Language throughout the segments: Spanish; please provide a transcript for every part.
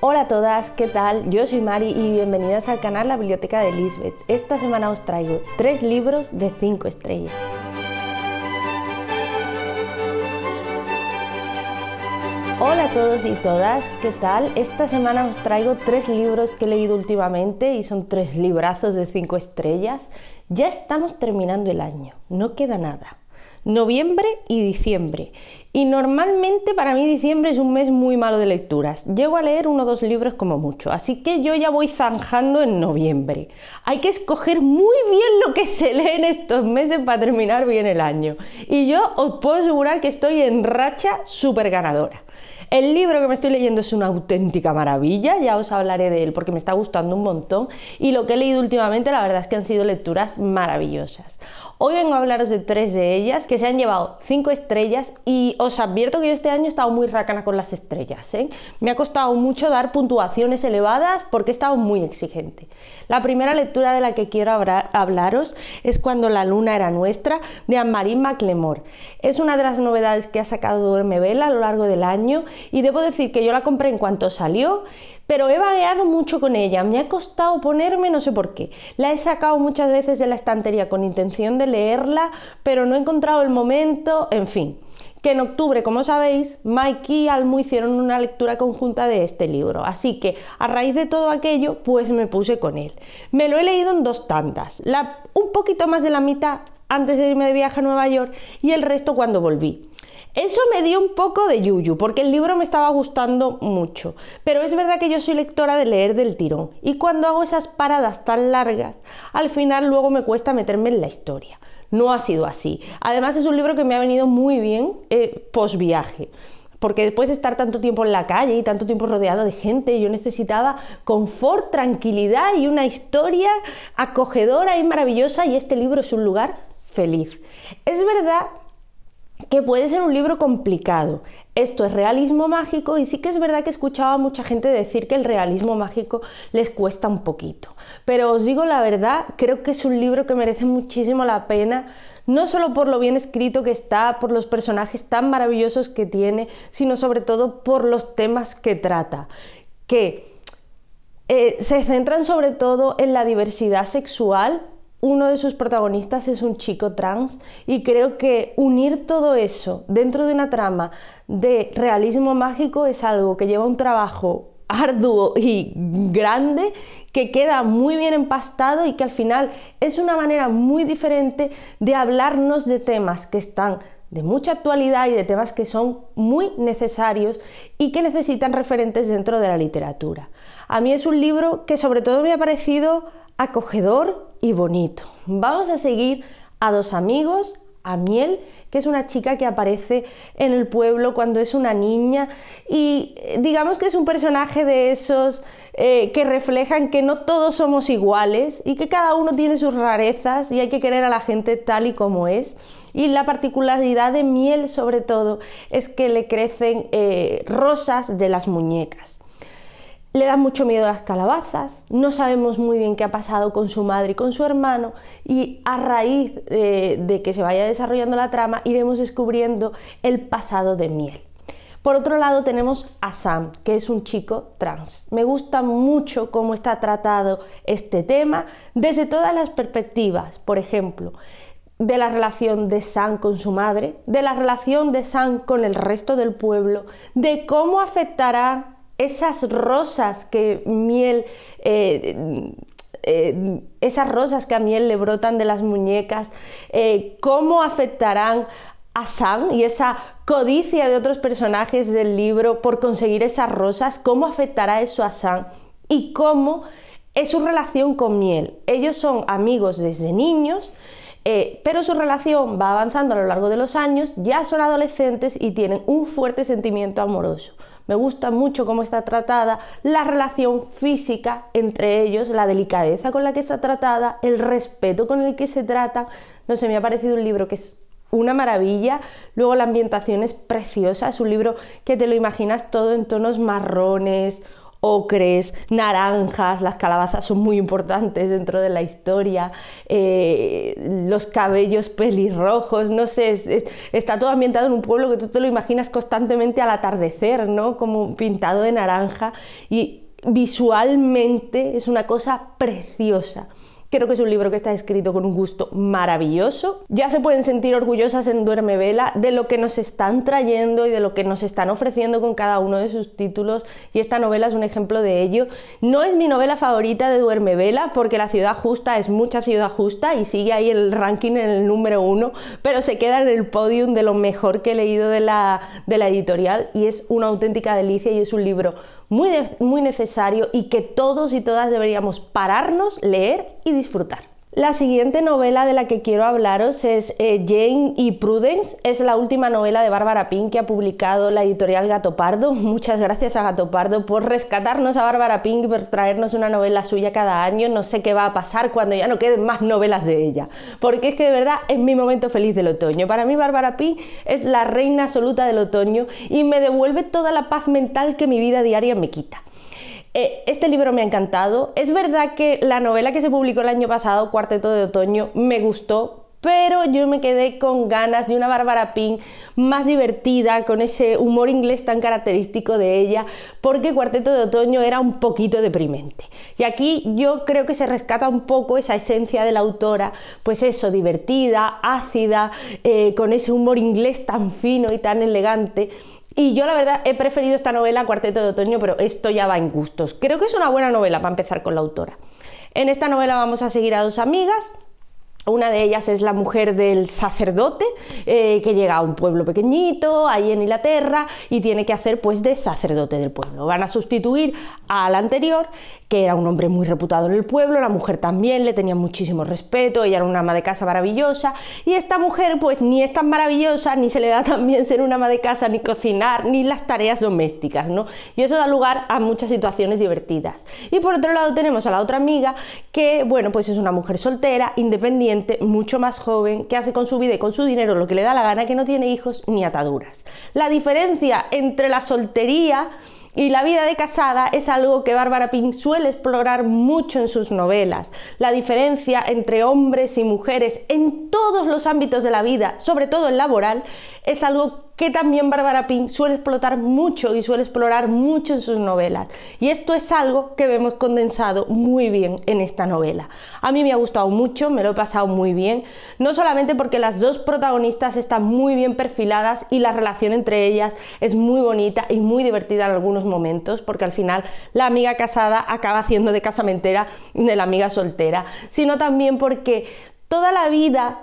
Hola a todas, ¿qué tal? Yo soy Mari y bienvenidas al canal La Biblioteca de Lisbeth. Esta semana os traigo tres libros de 5 estrellas. Hola a todos y todas, ¿qué tal? Esta semana os traigo tres libros que he leído últimamente y son tres librazos de 5 estrellas. Ya estamos terminando el año, no queda nada noviembre y diciembre. Y normalmente para mí diciembre es un mes muy malo de lecturas. Llego a leer uno o dos libros como mucho, así que yo ya voy zanjando en noviembre. Hay que escoger muy bien lo que se lee en estos meses para terminar bien el año. Y yo os puedo asegurar que estoy en racha súper ganadora. El libro que me estoy leyendo es una auténtica maravilla, ya os hablaré de él porque me está gustando un montón y lo que he leído últimamente la verdad es que han sido lecturas maravillosas. Hoy vengo a hablaros de tres de ellas que se han llevado cinco estrellas y os advierto que yo este año he estado muy racana con las estrellas. ¿eh? Me ha costado mucho dar puntuaciones elevadas porque he estado muy exigente. La primera lectura de la que quiero hablaros es Cuando la luna era nuestra de Anne-Marie McLemore. Es una de las novedades que ha sacado Duerme Vela a lo largo del año y debo decir que yo la compré en cuanto salió pero he vagueado mucho con ella, me ha costado ponerme no sé por qué. La he sacado muchas veces de la estantería con intención de leerla, pero no he encontrado el momento, en fin. Que en octubre, como sabéis, Mikey y Almu hicieron una lectura conjunta de este libro, así que a raíz de todo aquello, pues me puse con él. Me lo he leído en dos tantas, un poquito más de la mitad antes de irme de viaje a Nueva York y el resto cuando volví. Eso me dio un poco de yuyu, porque el libro me estaba gustando mucho, pero es verdad que yo soy lectora de leer del tirón, y cuando hago esas paradas tan largas, al final luego me cuesta meterme en la historia. No ha sido así. Además es un libro que me ha venido muy bien eh, post viaje porque después de estar tanto tiempo en la calle y tanto tiempo rodeado de gente, yo necesitaba confort, tranquilidad y una historia acogedora y maravillosa y este libro es un lugar feliz. Es verdad que puede ser un libro complicado. Esto es realismo mágico y sí que es verdad que escuchaba a mucha gente decir que el realismo mágico les cuesta un poquito. Pero os digo la verdad, creo que es un libro que merece muchísimo la pena, no solo por lo bien escrito que está, por los personajes tan maravillosos que tiene, sino sobre todo por los temas que trata. Que eh, se centran sobre todo en la diversidad sexual uno de sus protagonistas es un chico trans y creo que unir todo eso dentro de una trama de realismo mágico es algo que lleva un trabajo arduo y grande que queda muy bien empastado y que al final es una manera muy diferente de hablarnos de temas que están de mucha actualidad y de temas que son muy necesarios y que necesitan referentes dentro de la literatura. A mí es un libro que sobre todo me ha parecido acogedor y bonito. Vamos a seguir a dos amigos, a Miel, que es una chica que aparece en el pueblo cuando es una niña y eh, digamos que es un personaje de esos eh, que reflejan que no todos somos iguales y que cada uno tiene sus rarezas y hay que querer a la gente tal y como es. Y la particularidad de Miel sobre todo es que le crecen eh, rosas de las muñecas le da mucho miedo a las calabazas, no sabemos muy bien qué ha pasado con su madre y con su hermano y a raíz de, de que se vaya desarrollando la trama iremos descubriendo el pasado de Miel. Por otro lado tenemos a Sam, que es un chico trans. Me gusta mucho cómo está tratado este tema desde todas las perspectivas, por ejemplo, de la relación de Sam con su madre, de la relación de Sam con el resto del pueblo, de cómo afectará esas rosas que miel... Eh, eh, esas rosas que a miel le brotan de las muñecas, eh, cómo afectarán a Sam y esa codicia de otros personajes del libro por conseguir esas rosas, cómo afectará eso a Sam y cómo es su relación con Miel. Ellos son amigos desde niños, pero su relación va avanzando a lo largo de los años, ya son adolescentes y tienen un fuerte sentimiento amoroso me gusta mucho cómo está tratada la relación física entre ellos, la delicadeza con la que está tratada, el respeto con el que se tratan. No sé, me ha parecido un libro que es una maravilla. Luego la ambientación es preciosa, es un libro que te lo imaginas todo en tonos marrones, ocres, naranjas, las calabazas son muy importantes dentro de la historia, eh, los cabellos pelirrojos, no sé, está todo ambientado en un pueblo que tú te lo imaginas constantemente al atardecer, ¿no? Como pintado de naranja y visualmente es una cosa preciosa. Creo que es un libro que está escrito con un gusto maravilloso. Ya se pueden sentir orgullosas en Duerme Vela de lo que nos están trayendo y de lo que nos están ofreciendo con cada uno de sus títulos y esta novela es un ejemplo de ello. No es mi novela favorita de Duerme Vela porque La ciudad justa es mucha ciudad justa y sigue ahí el ranking en el número uno, pero se queda en el podium de lo mejor que he leído de la, de la editorial y es una auténtica delicia y es un libro muy, muy necesario y que todos y todas deberíamos pararnos, leer y disfrutar. La siguiente novela de la que quiero hablaros es eh, Jane y Prudence. Es la última novela de Bárbara Pink que ha publicado la editorial Gato Pardo. Muchas gracias a Gato Pardo por rescatarnos a Bárbara Pink y por traernos una novela suya cada año. No sé qué va a pasar cuando ya no queden más novelas de ella. Porque es que de verdad es mi momento feliz del otoño. Para mí Bárbara Pink es la reina absoluta del otoño y me devuelve toda la paz mental que mi vida diaria me quita. Eh, este libro me ha encantado. Es verdad que la novela que se publicó el año pasado, Cuarteto de Otoño, me gustó, pero yo me quedé con ganas de una Bárbara Pink más divertida, con ese humor inglés tan característico de ella, porque Cuarteto de Otoño era un poquito deprimente. Y aquí yo creo que se rescata un poco esa esencia de la autora, pues eso, divertida, ácida, eh, con ese humor inglés tan fino y tan elegante. Y yo la verdad he preferido esta novela Cuarteto de Otoño, pero esto ya va en gustos. Creo que es una buena novela para empezar con la autora. En esta novela vamos a seguir a dos amigas, una de ellas es la mujer del sacerdote eh, que llega a un pueblo pequeñito ahí en Inglaterra y tiene que hacer pues de sacerdote del pueblo. Van a sustituir al anterior que era un hombre muy reputado en el pueblo, la mujer también le tenía muchísimo respeto, ella era una ama de casa maravillosa y esta mujer pues ni es tan maravillosa, ni se le da también ser una ama de casa, ni cocinar, ni las tareas domésticas, ¿no? Y eso da lugar a muchas situaciones divertidas. Y por otro lado tenemos a la otra amiga que, bueno, pues es una mujer soltera, independiente, mucho más joven, que hace con su vida y con su dinero lo que le da la gana, que no tiene hijos ni ataduras. La diferencia entre la soltería y la vida de casada es algo que Bárbara Pink suele explorar mucho en sus novelas. La diferencia entre hombres y mujeres en todos los ámbitos de la vida, sobre todo el laboral, es algo que también Bárbara Pym suele explotar mucho y suele explorar mucho en sus novelas. Y esto es algo que vemos condensado muy bien en esta novela. A mí me ha gustado mucho, me lo he pasado muy bien, no solamente porque las dos protagonistas están muy bien perfiladas y la relación entre ellas es muy bonita y muy divertida en algunos momentos, porque al final la amiga casada acaba siendo de casamentera de la amiga soltera, sino también porque toda la vida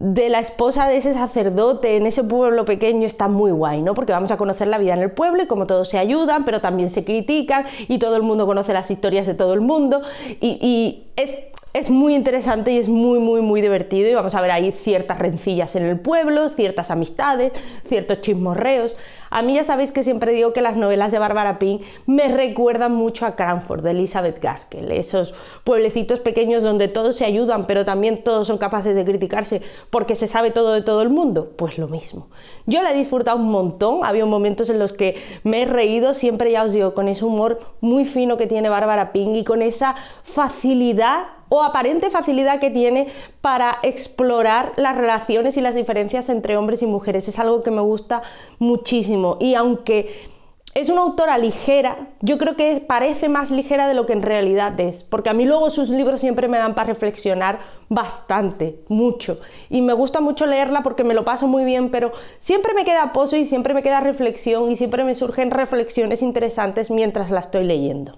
de la esposa de ese sacerdote en ese pueblo pequeño está muy guay, ¿no? Porque vamos a conocer la vida en el pueblo y como todos se ayudan, pero también se critican y todo el mundo conoce las historias de todo el mundo y, es, es muy interesante y es muy, muy, muy divertido y vamos a ver ahí ciertas rencillas en el pueblo, ciertas amistades, ciertos chismorreos. A mí ya sabéis que siempre digo que las novelas de Bárbara Ping me recuerdan mucho a Cranford de Elizabeth Gaskell, esos pueblecitos pequeños donde todos se ayudan, pero también todos son capaces de criticarse porque se sabe todo de todo el mundo. Pues lo mismo. Yo la he disfrutado un montón, había momentos en los que me he reído, siempre ya os digo, con ese humor muy fino que tiene Bárbara Ping y con esa facilidad o aparente facilidad que tiene para explorar las relaciones y las diferencias entre hombres y mujeres. Es algo que me gusta muchísimo y aunque es una autora ligera, yo creo que parece más ligera de lo que en realidad es, porque a mí luego sus libros siempre me dan para reflexionar bastante, mucho, y me gusta mucho leerla porque me lo paso muy bien, pero siempre me queda pozo y siempre me queda reflexión y siempre me surgen reflexiones interesantes mientras la estoy leyendo.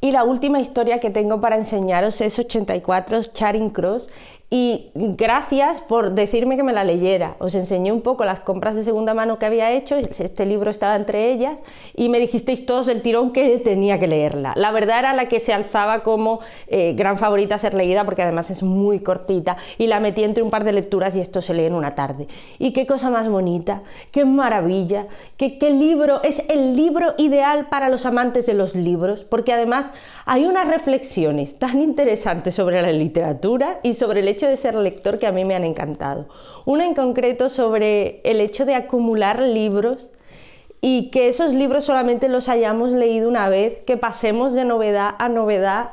Y la última historia que tengo para enseñaros es 84 Charing Cross y gracias por decirme que me la leyera. Os enseñé un poco las compras de segunda mano que había hecho, este libro estaba entre ellas, y me dijisteis todos el tirón que tenía que leerla. La verdad era la que se alzaba como eh, gran favorita a ser leída, porque además es muy cortita, y la metí entre un par de lecturas y esto se lee en una tarde. Y qué cosa más bonita, qué maravilla, qué, qué libro, es el libro ideal para los amantes de los libros, porque además hay unas reflexiones tan interesantes sobre la literatura y sobre el hecho de ser lector que a mí me han encantado. Una en concreto sobre el hecho de acumular libros y que esos libros solamente los hayamos leído una vez, que pasemos de novedad a novedad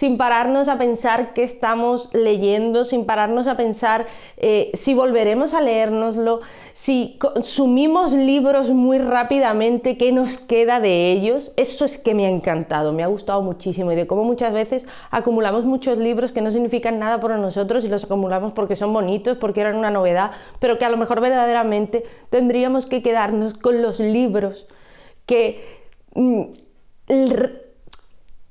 sin pararnos a pensar qué estamos leyendo, sin pararnos a pensar eh, si volveremos a leérnoslo, si consumimos libros muy rápidamente, qué nos queda de ellos. Eso es que me ha encantado, me ha gustado muchísimo y de cómo muchas veces acumulamos muchos libros que no significan nada para nosotros y los acumulamos porque son bonitos, porque eran una novedad, pero que a lo mejor verdaderamente tendríamos que quedarnos con los libros que... Mm,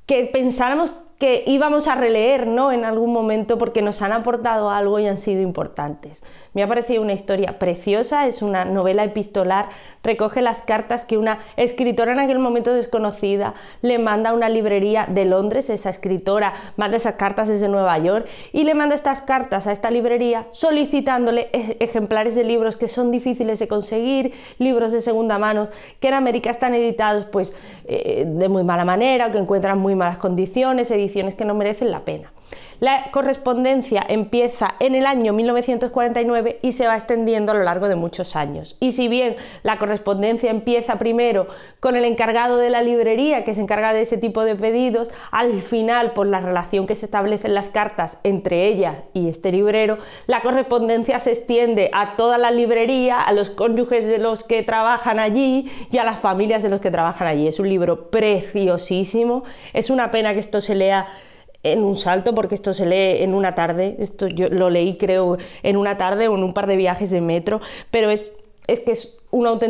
que pensáramos que íbamos a releer ¿no? en algún momento porque nos han aportado algo y han sido importantes. Me ha parecido una historia preciosa, es una novela epistolar, recoge las cartas que una escritora en aquel momento desconocida le manda a una librería de Londres, esa escritora manda esas cartas desde Nueva York y le manda estas cartas a esta librería solicitándole e, ejemplares de libros que son difíciles de conseguir, libros de segunda mano que en América están editados pues eh, de muy mala manera o que encuentran muy malas condiciones, que no merecen la pena. La correspondencia empieza en el año 1949 y se va extendiendo a lo largo de muchos años. Y si bien la correspondencia empieza primero con el encargado de la librería que se encarga de ese tipo de pedidos, al final por la relación que se establece en las cartas entre ella y este librero, la correspondencia se extiende a toda la librería, a los cónyuges de los que trabajan allí y a las familias de los que trabajan allí. Es un libro preciosísimo, es una pena que esto se lea en un salto, porque esto se lee en una tarde, esto yo lo leí creo en una tarde o en un par de viajes de metro, pero es, es que es un auténtico